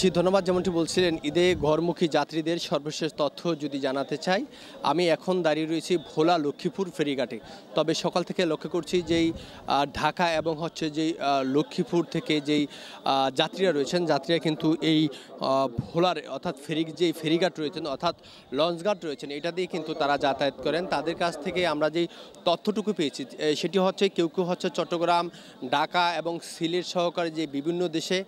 জি ধন্যবাদ যেমনটি বলছিলেন ঈদে ঘরমুখী যাত্রীদের সর্বশেষ তথ্য যদি জানাতে চাই আমি এখন দাঁড়িয়ে রয়েছি ভোলা লক্ষ্মীপুর ফেরিঘাটে তবে সকাল থেকে লক্ষ্য করছি যেই ঢাকা এবং হচ্ছে যেই লক্ষ্মীপুর থেকে যেই যাত্রীরা রয়েছেন যাত্রীরা কিন্তু এই ভোলার অর্থাৎ ফেরি যেই ফেরিঘাট রয়েছেন অর্থাৎ লঞ্চঘাট রয়েছেন এটা দিয়ে কিন্তু তারা যাতায়াত করেন তাদের কাছ থেকে আমরা যেই তথ্যটুকু পেয়েছি সেটি হচ্ছে কেউ কেউ হচ্ছে চট্টগ্রাম ঢাকা এবং সিলেট সহকারে যে বিভিন্ন দেশে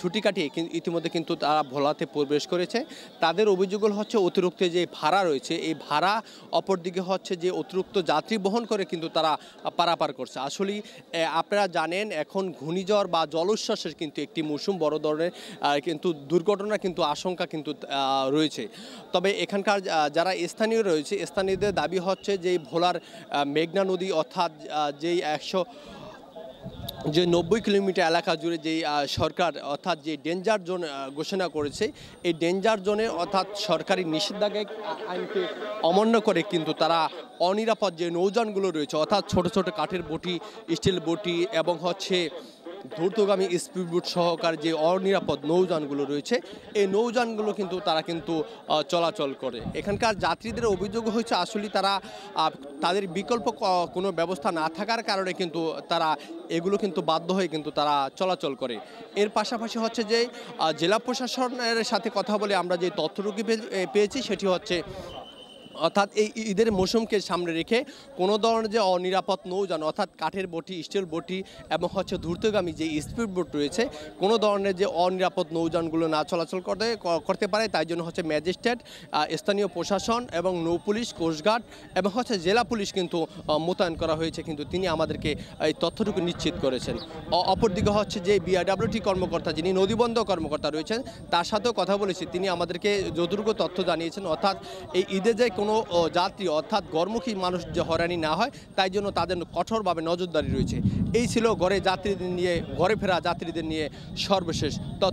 ছুটি কাটিয়ে ইতিমধ্যে কিন্তু তারা ভোলাতে প্রবেশ করেছে তাদের অভিযোগগুলো হচ্ছে অতিরিক্ত যে ভাড়া রয়েছে এই ভাড়া অপরদিকে হচ্ছে যে অতিরিক্ত যাত্রী বহন করে কিন্তু তারা পারাপার করছে আসলে আপনারা জানেন এখন ঘূর্ণিঝড় বা জলোচ্ছ্বাসের কিন্তু একটি মৌসুম বড় ধরনের কিন্তু দুর্ঘটনা কিন্তু আশঙ্কা কিন্তু রয়েছে তবে এখানকার যারা স্থানীয় রয়েছে স্থানীয়দের দাবি হচ্ছে যে ভোলার মেঘনা নদী অর্থাৎ যেই একশো যে নব্বই কিলোমিটার এলাকা জুড়ে যেই সরকার অর্থাৎ যে ডেঞ্জার জোন ঘোষণা করেছে এই ডেঞ্জার জোনে অর্থাৎ সরকারি নিষেধাজ্ঞা আইনকে অমান্য করে কিন্তু তারা অনিরাপদ যে নৌযানগুলো রয়েছে অর্থাৎ ছোট ছোট কাঠের বটি স্টিল বটি এবং হচ্ছে দ্রুতগামী স্পিডবোট সহকার যে অনিরাপদ নৌযানগুলো রয়েছে এই নৌযানগুলো কিন্তু তারা কিন্তু চলাচল করে এখানকার যাত্রীদের অভিযোগ হয়েছে আসলে তারা তাদের বিকল্প কোনো ব্যবস্থা না থাকার কারণে কিন্তু তারা এগুলো কিন্তু বাধ্য হয়ে কিন্তু তারা চলাচল করে এর পাশাপাশি হচ্ছে যে জেলা প্রশাসনের সাথে কথা বলে আমরা যে তথ্যটুকু পেয়েছি সেটি হচ্ছে অর্থাৎ এই ঈদের মৌসুমকে সামনে রেখে কোনো ধরনের যে অনিরাপদ নৌযান অর্থাৎ কাঠের বটি স্টিল বটি এবং হচ্ছে দ্রুতগামী যে স্পিড বোট রয়েছে কোনো ধরনের যে অনিরাপদ নৌযানগুলো না চলাচল করতে করতে পারে তাই জন্য হচ্ছে ম্যাজিস্ট্রেট স্থানীয় প্রশাসন এবং নৌ পুলিশ কোস্টগার্ড এবং হচ্ছে জেলা পুলিশ কিন্তু মোতায়েন করা হয়েছে কিন্তু তিনি আমাদেরকে এই তথ্যটুকু নিশ্চিত করেছেন অপরদিকে হচ্ছে যে বিআরডাব্লিউটি কর্মকর্তা যিনি নদীবন্ধ কর্মকর্তা রয়েছেন তার সাথেও কথা বলেছি তিনি আমাদেরকে যতটুকু তথ্য জানিয়েছেন অর্থাৎ এই ঈদে যে কোনো যাত্রী অর্থাৎ গরমুখী মানুষ যে হয়রানি না হয় তাই জন্য তাদের কঠোরভাবে নজরদারি রয়েছে এই ছিল ঘরে যাত্রীদের নিয়ে ঘরে ফেরা যাত্রীদের নিয়ে সর্বশেষ তথ্য